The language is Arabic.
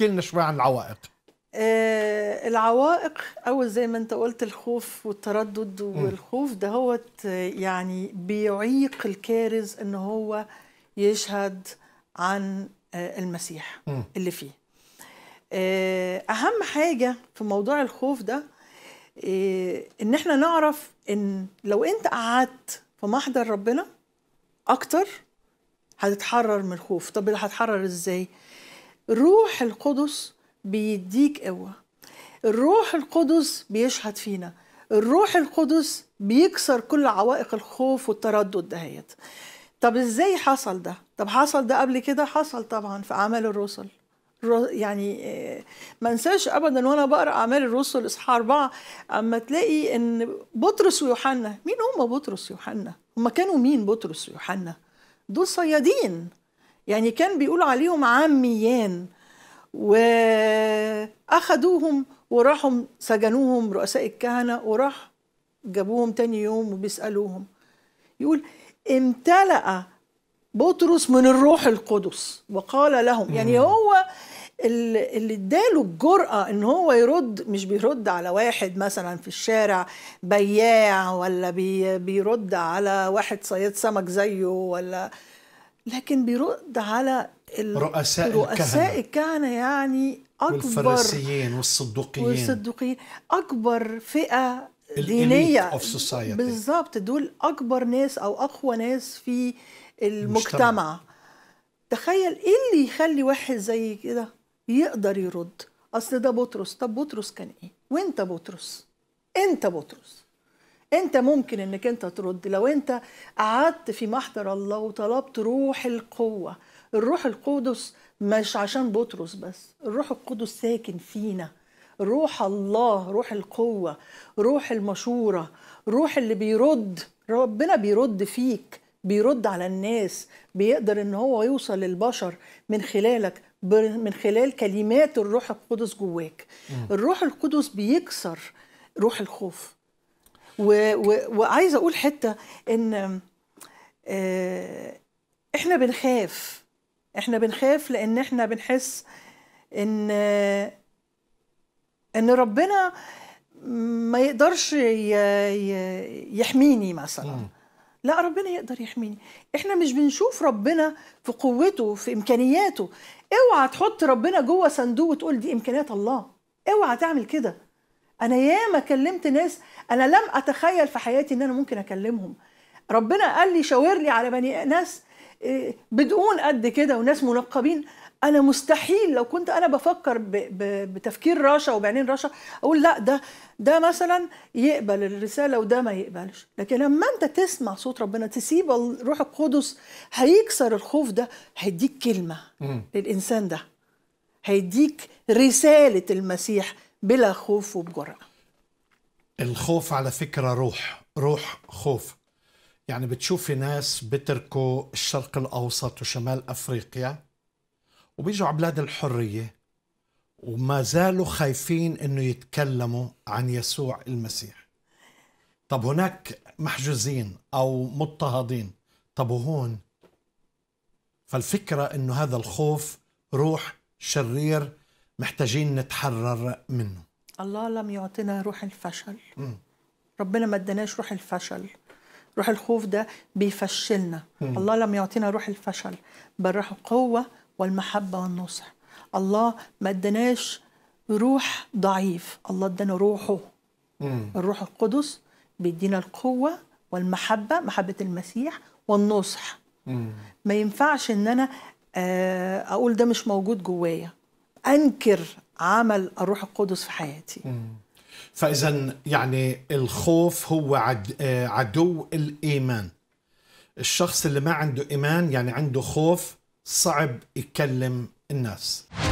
احكي لنا شوي عن العوائق آه العوائق أول زي ما أنت قلت الخوف والتردد والخوف ده هو يعني بيعيق الكارز أن هو يشهد عن آه المسيح م. اللي فيه آه أهم حاجة في موضوع الخوف ده آه إن إحنا نعرف إن لو أنت قعدت في محضر ربنا أكتر هتتحرر من الخوف طب هتتحرر إزاي؟ آه روح القدس بيديك قوة الروح القدس بيشهد فينا الروح القدس بيكسر كل عوائق الخوف والتردد دهيت طب ازاي حصل ده طب حصل ده قبل كده حصل طبعا في اعمال الرسل يعني آه، ما انساش ابدا وانا بقرا اعمال الرسل اصحاح اربعه اما تلاقي ان بطرس ويوحنا مين هم بطرس ويوحنا هم كانوا مين بطرس ويوحنا دول صيادين يعني كان بيقولوا عليهم عاميان وأخدوهم وراحوا سجنوهم رؤساء الكهنة وراح جابوهم تاني يوم وبيسألوهم يقول امتلأ بطرس من الروح القدس وقال لهم يعني هو اللي اداله الجرأة ان هو يرد مش بيرد على واحد مثلا في الشارع بياع ولا بيرد على واحد صياد سمك زيه ولا لكن بيرد على رؤساء, رؤساء الكهنة. الكهنة يعني أكبر والفرسيين والصدوقيين والصدوقيين أكبر فئة دينية بالضبط دول أكبر ناس أو أقوى ناس في المجتمع المجتمع. تخيل إيه اللي يخلي واحد زي كده يقدر يرد أصل ده بطرس طب بطرس كان إيه وأنت بطرس أنت بطرس انت ممكن انك انت ترد لو انت قعدت في محضر الله وطلبت روح القوه الروح القدس مش عشان بطرس بس الروح القدس ساكن فينا روح الله روح القوه روح المشوره روح اللي بيرد ربنا بيرد فيك بيرد على الناس بيقدر ان هو يوصل للبشر من خلالك من خلال كلمات الروح القدس جواك الروح القدس بيكسر روح الخوف و... و... وعايزه اقول حته ان آه، احنا بنخاف احنا بنخاف لان احنا بنحس ان ان ربنا ما يقدرش يحميني مثلا لا ربنا يقدر يحميني احنا مش بنشوف ربنا في قوته في امكانياته اوعى تحط ربنا جوه صندوق وتقول دي امكانيات الله اوعى تعمل كده انا ياما كلمت ناس انا لم اتخيل في حياتي ان انا ممكن اكلمهم ربنا قال لي شاور لي على بني ناس آه، بدون قد كده وناس منقبين انا مستحيل لو كنت انا بفكر ب ب بتفكير رشا وبعينين رشا اقول لا ده ده مثلا يقبل الرساله وده ما يقبلش لكن لما انت تسمع صوت ربنا تسيب الروح القدس هيكسر الخوف ده هيديك كلمه للانسان ده هيديك رساله المسيح بلا خوف وبجرأة الخوف على فكرة روح روح خوف يعني بتشوفي ناس بتركوا الشرق الأوسط وشمال أفريقيا وبيجوا على بلاد الحرية وما زالوا خايفين أنه يتكلموا عن يسوع المسيح طب هناك محجوزين أو مضطهدين طب وهون فالفكرة أنه هذا الخوف روح شرير محتاجين نتحرر منه الله لم يعطينا روح الفشل م. ربنا ما اداناش روح الفشل روح الخوف ده بيفشلنا م. الله لم يعطينا روح الفشل بل روح القوة والمحبة والنصح الله ما اداناش روح ضعيف الله ادانا روحه م. الروح القدس بيدينا القوة والمحبة محبة المسيح والنصح م. ما ينفعش ان انا آه، اقول ده مش موجود جوايا انكر عمل الروح القدس في حياتي فاذا يعني الخوف هو عد آه، عدو الايمان الشخص اللي ما عنده ايمان يعني عنده خوف صعب يكلم الناس